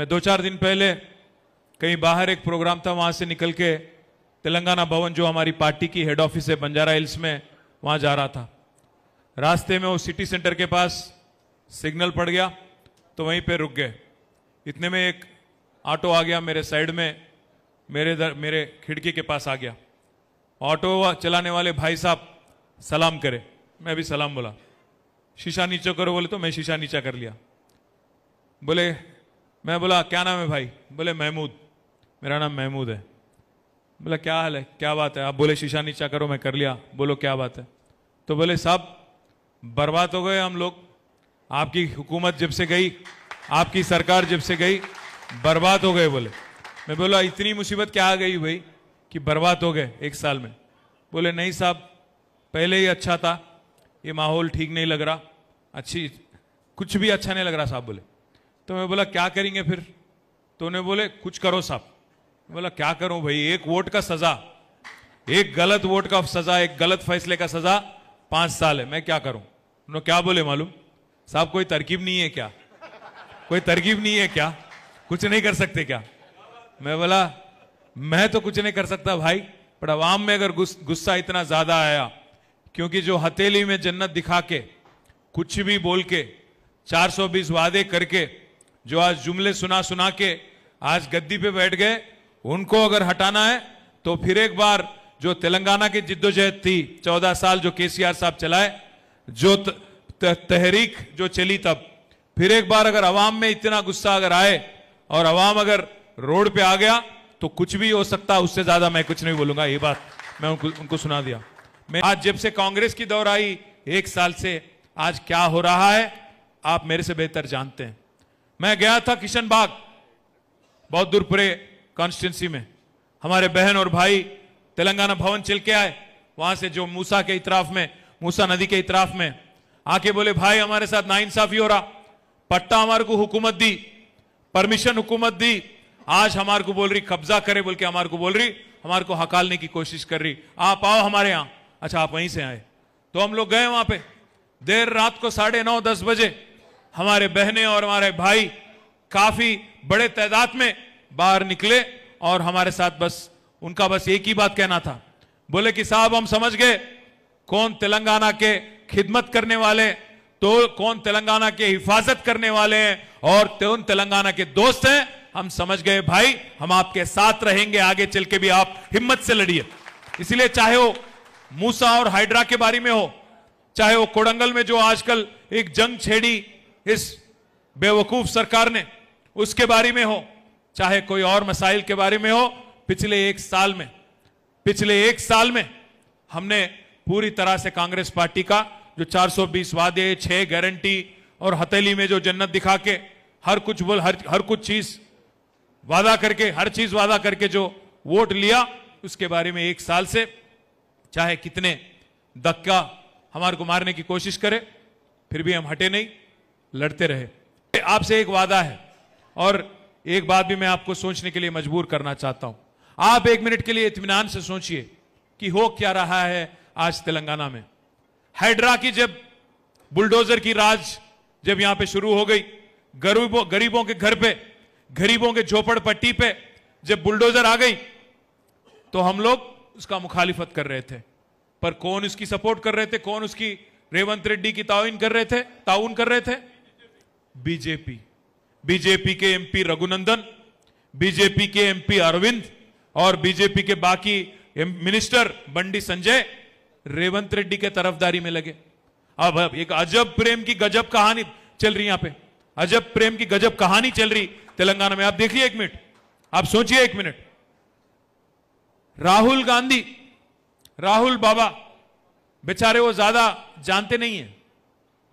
मैं दो चार दिन पहले कहीं बाहर एक प्रोग्राम था वहां से निकल के तेलंगाना भवन जो हमारी पार्टी की हेड ऑफिस है बंजारा हिल्स में वहां जा रहा था रास्ते में वो सिटी सेंटर के पास सिग्नल पड़ गया तो वहीं पे रुक गए इतने में एक ऑटो आ गया मेरे साइड में मेरे दर, मेरे खिड़की के पास आ गया ऑटो चलाने वाले भाई साहब सलाम करे मैं भी सलाम बोला शीशा नीचा करो बोले तो मैं शीशा नीचा कर लिया बोले मैं बोला क्या नाम है भाई बोले महमूद मेरा नाम महमूद है बोला क्या हाल है क्या बात है आप बोले शीशा नीचा करो मैं कर लिया बोलो क्या बात है तो बोले साहब बर्बाद हो गए हम लोग आपकी हुकूमत जब से गई आपकी सरकार जब से गई बर्बाद हो गए बोले मैं बोला इतनी मुसीबत क्या आ गई भाई कि बर्बाद हो गए एक साल में बोले नहीं साहब पहले ही अच्छा था ये माहौल ठीक नहीं लग रहा अच्छी कुछ भी अच्छा नहीं लग रहा साहब बोले तो मैं बोला क्या करेंगे फिर तो उन्हें बोले कुछ करो साहब बोला क्या करूं भाई एक वोट का सजा एक गलत वोट का सजा एक गलत फैसले का सजा पांच साल है मैं क्या करूं उन्होंने क्या बोले मालूम साहब कोई तरकीब नहीं है क्या कोई तरकीब नहीं है क्या कुछ नहीं कर सकते क्या मैं बोला मैं तो कुछ नहीं कर सकता भाई पर आवाम में अगर गुस्सा इतना ज्यादा आया क्योंकि जो हथेली में जन्नत दिखा के कुछ भी बोल के 420 वादे करके जो आज जुमले सुना सुना के आज गद्दी पे बैठ गए उनको अगर हटाना है तो फिर एक बार जो तेलंगाना की जिद्दोजहद थी चौदह साल जो केसीआर साहब चलाए जो तहरीक जो चली तब फिर एक बार अगर अवाम में इतना गुस्सा अगर आए और अवाम अगर रोड पे आ गया तो कुछ भी हो सकता उससे ज्यादा मैं कुछ नहीं बोलूंगा ये बात मैं उनको उनको सुना दिया मैं आज जब से कांग्रेस की दौर आई एक साल से आज क्या हो रहा है आप मेरे से बेहतर जानते हैं मैं गया था किशन बाग बौद्धपुरे कॉन्स्टिट्यूंसी में हमारे बहन और भाई तेलंगाना भवन चल के आए वहां से जो मूसा के इतराफ में मूसा नदी के इतराफ में आके बोले भाई हमारे साथ नाइंसाफी हो रहा पट्टा हमारे को हुकूमत दी परमिशन हुकूमत दी आज हमारे को बोल रही कब्जा करे बोल के हमारे को बोल रही हमारे को हकालने की कोशिश कर रही आप आओ हमारे यहां अच्छा आप वहीं से आए तो हम लोग गए वहां पे देर रात को साढ़े नौ दस बजे हमारे बहनें और हमारे भाई काफी बड़े तादाद में बाहर निकले और हमारे साथ बस उनका बस एक ही बात कहना था बोले कि साहब हम समझ गए कौन तेलंगाना के खिदमत करने वाले तो कौन तेलंगाना के हिफाजत करने वाले हैं और कौन तेलंगाना के दोस्त हैं हम समझ गए भाई हम आपके साथ रहेंगे आगे चल के भी आप हिम्मत से लड़िए इसलिए चाहे वो मूसा और हाइड्रा के बारे में हो चाहे वो कोडंगल में जो आजकल एक जंग छेड़ी इस बेवकूफ सरकार ने उसके बारे में हो चाहे कोई और मसाइल के बारे में हो पिछले एक साल में पिछले एक साल में हमने पूरी तरह से कांग्रेस पार्टी का जो 420 वादे छह गारंटी और हथेली में जो जन्नत दिखा के हर कुछ बोल हर हर कुछ चीज वादा करके हर चीज वादा करके जो वोट लिया उसके बारे में एक साल से चाहे कितने धक्का हमारे को मारने की कोशिश करे फिर भी हम हटे नहीं लड़ते रहे आपसे एक वादा है और एक बात भी मैं आपको सोचने के लिए मजबूर करना चाहता हूं आप एक मिनट के लिए इतमान से सोचिए कि हो क्या रहा है आज तेलंगाना में हाइड्रा की जब बुलडोजर की राज जब यहां पे शुरू हो गई गरीबों गरीबों के घर पे गरीबों के झोपड़ पट्टी पे जब बुलडोजर आ गई तो हम लोग उसका मुखालिफत कर रहे थे पर कौन उसकी सपोर्ट कर रहे थे कौन उसकी रेवंत रेड्डी की ताउन कर रहे थे ताउन कर रहे थे बीजेपी बीजेपी के एमपी रघुनंदन बीजेपी के एमपी अरविंद और बीजेपी के बाकी मिनिस्टर बंडी संजय रेवंत रेड्डी के तरफदारी में लगे अब अब एक अजब प्रेम की गजब कहानी चल रही यहां पे अजब प्रेम की गजब कहानी चल रही तेलंगाना में आप देखिए एक मिनट आप सोचिए एक मिनट राहुल गांधी राहुल बाबा बेचारे वो ज्यादा जानते नहीं है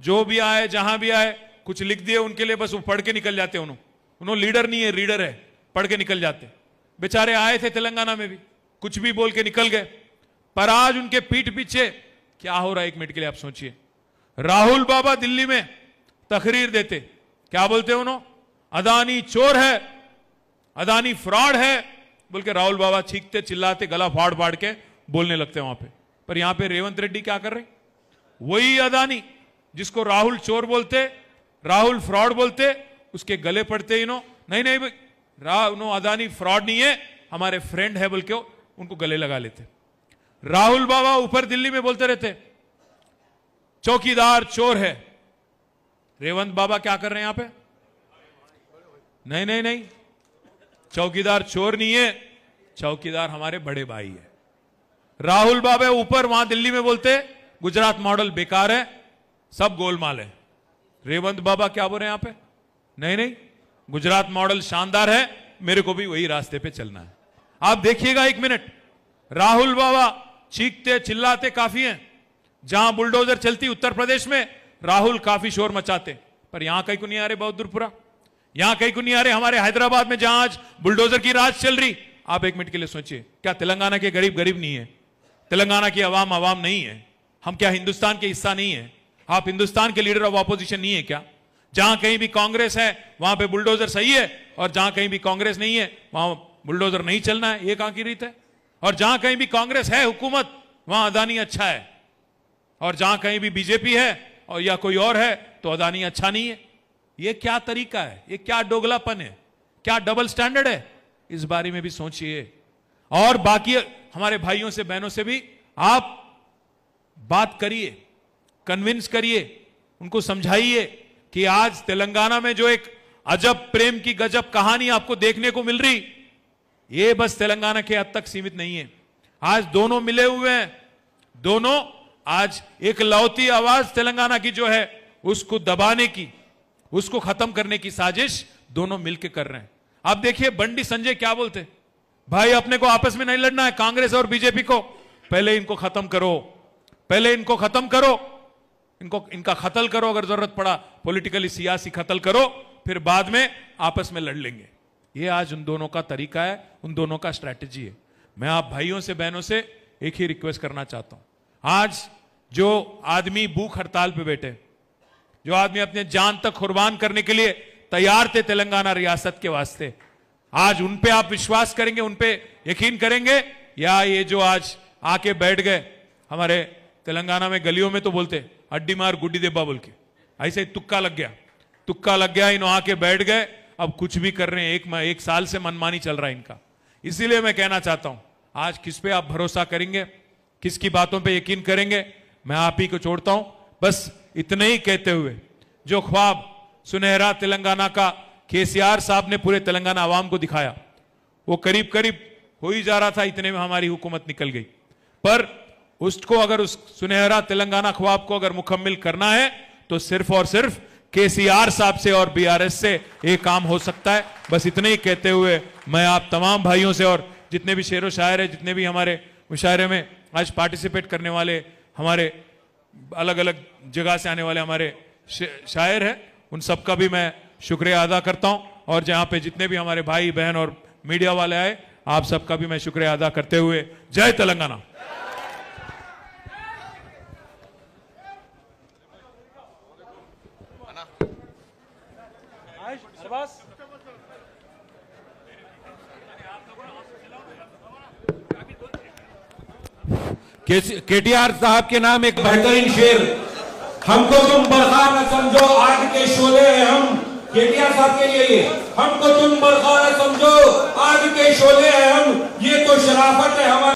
जो भी आए जहां भी आए कुछ लिख दिए उनके लिए बस वो पढ़ के निकल जाते उन्होंने उन्होंने लीडर नहीं है रीडर है पढ़ के निकल जाते बेचारे आए थे तेलंगाना में भी कुछ भी बोल के निकल गए पर आज उनके पीठ पीछे क्या हो रहा है एक मिनट के लिए आप सोचिए राहुल बाबा दिल्ली में तकरीर देते क्या बोलते उन्होंने अदानी चोर है अदानी फ्रॉड है बोल के राहुल बाबा छींकते चिल्लाते गला फाड़ फाड़ के बोलने लगते वहां पे पर यहां पे रेवंत रेड्डी क्या कर रहे वही अदानी जिसको राहुल चोर बोलते राहुल फ्रॉड बोलते उसके गले पड़ते इनो नहीं नहीं राहुल अदानी फ्रॉड नहीं है हमारे फ्रेंड है बोल के उनको गले लगा लेते राहुल बाबा ऊपर दिल्ली में बोलते रहते चौकीदार चोर है रेवंत बाबा क्या कर रहे हैं यहां पे नहीं नहीं नहीं चौकीदार चोर नहीं है चौकीदार हमारे बड़े भाई है राहुल बाबा ऊपर वहां दिल्ली में बोलते गुजरात मॉडल बेकार है सब गोलमाल है रेवंत बाबा क्या बोल रहे हैं यहां पे नहीं नहीं गुजरात मॉडल शानदार है मेरे को भी वही रास्ते पे चलना है आप देखिएगा एक मिनट राहुल बाबा चीखते चिल्लाते काफी हैं जहां बुलडोजर चलती उत्तर प्रदेश में राहुल काफी शोर मचाते पर यहां कहीं को नहीं आ रहे बहादुरपुरा यहां कहीं को नहीं आ रहे हमारे हैदराबाद में जहां आज बुलडोजर की राज चल रही आप एक मिनट के लिए सोचिए क्या तेलंगाना के गरीब गरीब नहीं है तेलंगाना की आवाम आवाम नहीं है हम क्या हिंदुस्तान के हिस्सा नहीं है आप हिंदुस्तान के लीडर ऑफ ऑपोजिशन नहीं है क्या जहां कहीं भी कांग्रेस है वहां पे बुलडोजर सही है और जहां कहीं भी कांग्रेस नहीं है वहां बुलडोजर नहीं चलना है ये कहां की रीत है और जहां कहीं भी कांग्रेस है हुकूमत वहां अदानी अच्छा है और जहां कहीं भी बीजेपी है और या कोई और है तो अदानी अच्छा नहीं है ये क्या तरीका है ये क्या डोगलापन है क्या डबल स्टैंडर्ड है इस बारे में भी सोचिए और बाकी हमारे भाइयों से बहनों से भी आप बात करिए कन्विंस करिए उनको समझाइए कि आज तेलंगाना में जो एक अजब प्रेम की गजब कहानी आपको देखने को मिल रही ये बस तेलंगाना के हद तक सीमित नहीं है आज दोनों मिले हुए हैं दोनों आज एक लौती आवाज तेलंगाना की जो है उसको दबाने की उसको खत्म करने की साजिश दोनों मिलकर कर रहे हैं आप देखिए बंडी संजय क्या बोलते भाई अपने को आपस में नहीं लड़ना है कांग्रेस और बीजेपी को पहले इनको खत्म करो पहले इनको खत्म करो इनको इनका कतल करो अगर जरूरत पड़ा पॉलिटिकली सियासी कतल करो फिर बाद में आपस में लड़ लेंगे ये आज उन दोनों का तरीका है उन दोनों का स्ट्रैटेजी है मैं आप भाइयों से बहनों से एक ही रिक्वेस्ट करना चाहता हूं आज जो आदमी भूख हड़ताल पे बैठे जो आदमी अपने जान तक कुर्बान करने के लिए तैयार थे तेलंगाना रियासत के वास्ते आज उन पे आप विश्वास करेंगे उन पे यकीन करेंगे या ये जो आज आके बैठ गए हमारे तेलंगाना में गलियों में तो बोलते हड्डी मार गुड्डी दे बाबुल की ऐसे ही तुक्का लग गया तुक्का लग गया इन आके बैठ गए अब कुछ भी कर रहे हैं एक, एक साल से मनमानी चल रहा है इनका इसीलिए मैं कहना चाहता हूं आज किस पे आप भरोसा करेंगे किसकी बातों पे यकीन करेंगे मैं आप ही को छोड़ता हूं बस इतने ही कहते हुए जो ख्वाब सुनहरा तेलंगाना का केसीआर साहब ने पूरे तेलंगाना आवाम को दिखाया वो करीब करीब हो ही जा रहा था इतने में हमारी हुकूमत निकल गई पर उसको अगर उस सुनहरा तेलंगाना ख्वाब को अगर मुकम्मिल करना है तो सिर्फ और सिर्फ केसीआर साहब से और बीआरएस से ये काम हो सकता है बस इतने ही कहते हुए मैं आप तमाम भाइयों से और जितने भी शेर व शायर है जितने भी हमारे मुशायरे में आज पार्टिसिपेट करने वाले हमारे अलग अलग जगह से आने वाले हमारे शायर हैं उन सबका भी मैं शुक्रिया अदा करता हूं और जहां पे जितने भी हमारे भाई बहन और मीडिया वाले आए आप सबका भी मैं शुक्रिया अदा करते हुए जय तेलंगाना के टी आर साहब के नाम एक बेहतरीन शेर हमको तुम बरखा न समझो आग के शोले हैं हम के टी आर साहब के लिए ये हमको तुम बरखा न समझो आग के शोले हैं हम ये तो शराफत है हमारे